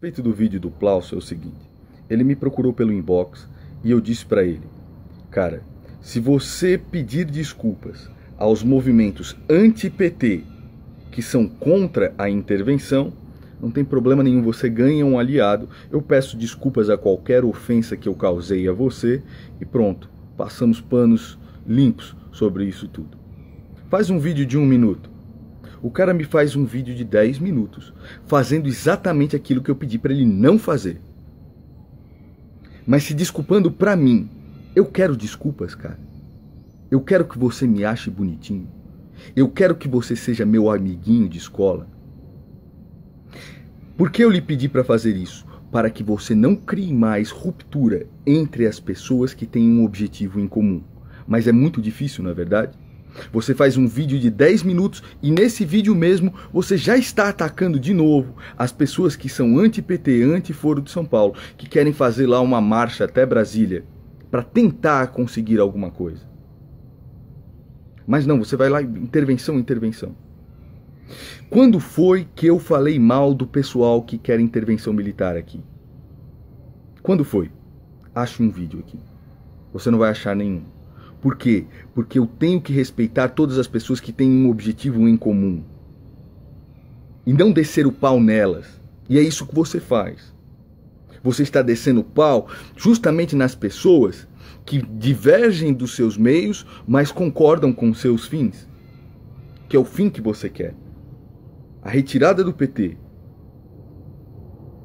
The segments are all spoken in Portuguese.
Feito do vídeo do Plaus é o seguinte: ele me procurou pelo inbox e eu disse para ele, cara, se você pedir desculpas aos movimentos anti-PT que são contra a intervenção, não tem problema nenhum, você ganha um aliado. Eu peço desculpas a qualquer ofensa que eu causei a você e pronto, passamos panos limpos sobre isso tudo. Faz um vídeo de um minuto o cara me faz um vídeo de 10 minutos, fazendo exatamente aquilo que eu pedi para ele não fazer. Mas se desculpando para mim. Eu quero desculpas, cara. Eu quero que você me ache bonitinho. Eu quero que você seja meu amiguinho de escola. Por que eu lhe pedi para fazer isso? Para que você não crie mais ruptura entre as pessoas que têm um objetivo em comum. Mas é muito difícil, não é verdade? Você faz um vídeo de 10 minutos e nesse vídeo mesmo você já está atacando de novo as pessoas que são anti-PT, anti-Foro de São Paulo, que querem fazer lá uma marcha até Brasília para tentar conseguir alguma coisa. Mas não, você vai lá, intervenção, intervenção. Quando foi que eu falei mal do pessoal que quer intervenção militar aqui? Quando foi? Ache um vídeo aqui. Você não vai achar nenhum. Por quê? Porque eu tenho que respeitar todas as pessoas que têm um objetivo em comum. E não descer o pau nelas. E é isso que você faz. Você está descendo o pau justamente nas pessoas que divergem dos seus meios, mas concordam com seus fins. Que é o fim que você quer. A retirada do PT.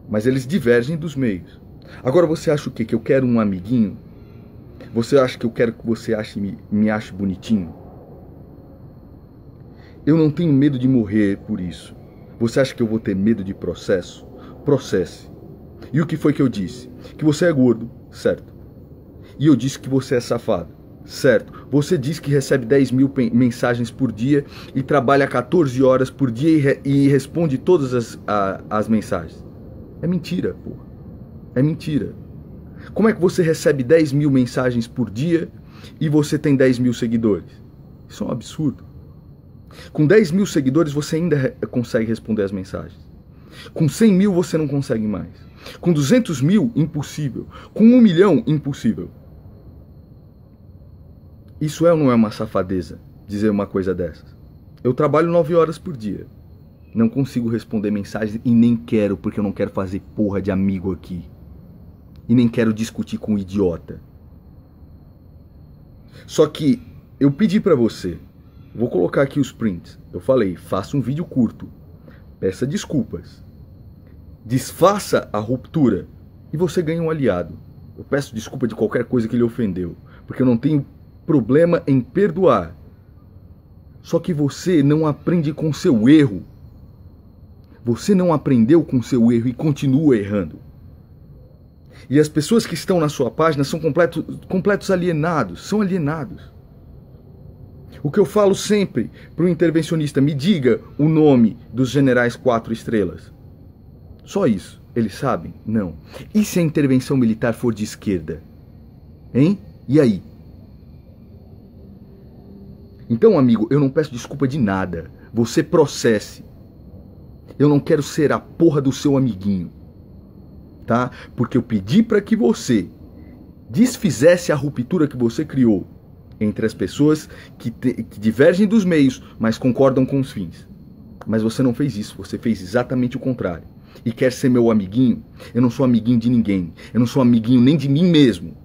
Mas eles divergem dos meios. Agora você acha o quê? Que eu quero um amiguinho você acha que eu quero que você ache, me, me ache bonitinho? Eu não tenho medo de morrer por isso. Você acha que eu vou ter medo de processo? Processe. E o que foi que eu disse? Que você é gordo, certo. E eu disse que você é safado, certo. Você diz que recebe 10 mil mensagens por dia e trabalha 14 horas por dia e, re e responde todas as, a, as mensagens. É mentira, porra. É mentira. Como é que você recebe 10 mil mensagens por dia e você tem 10 mil seguidores? Isso é um absurdo. Com 10 mil seguidores você ainda consegue responder as mensagens. Com 100 mil você não consegue mais. Com 200 mil, impossível. Com 1 milhão, impossível. Isso é ou não é uma safadeza dizer uma coisa dessas? Eu trabalho 9 horas por dia. Não consigo responder mensagens e nem quero porque eu não quero fazer porra de amigo aqui e nem quero discutir com um idiota. Só que eu pedi para você, vou colocar aqui os prints. Eu falei, faça um vídeo curto, peça desculpas, desfaça a ruptura e você ganha um aliado. Eu peço desculpa de qualquer coisa que lhe ofendeu, porque eu não tenho problema em perdoar. Só que você não aprende com seu erro. Você não aprendeu com seu erro e continua errando. E as pessoas que estão na sua página são completo, completos alienados, são alienados. O que eu falo sempre para o intervencionista, me diga o nome dos generais quatro estrelas. Só isso. Eles sabem? Não. E se a intervenção militar for de esquerda? Hein? E aí? Então, amigo, eu não peço desculpa de nada. Você processe. Eu não quero ser a porra do seu amiguinho tá? Porque eu pedi para que você desfizesse a ruptura que você criou entre as pessoas que, te, que divergem dos meios, mas concordam com os fins. Mas você não fez isso, você fez exatamente o contrário. E quer ser meu amiguinho? Eu não sou amiguinho de ninguém. Eu não sou amiguinho nem de mim mesmo.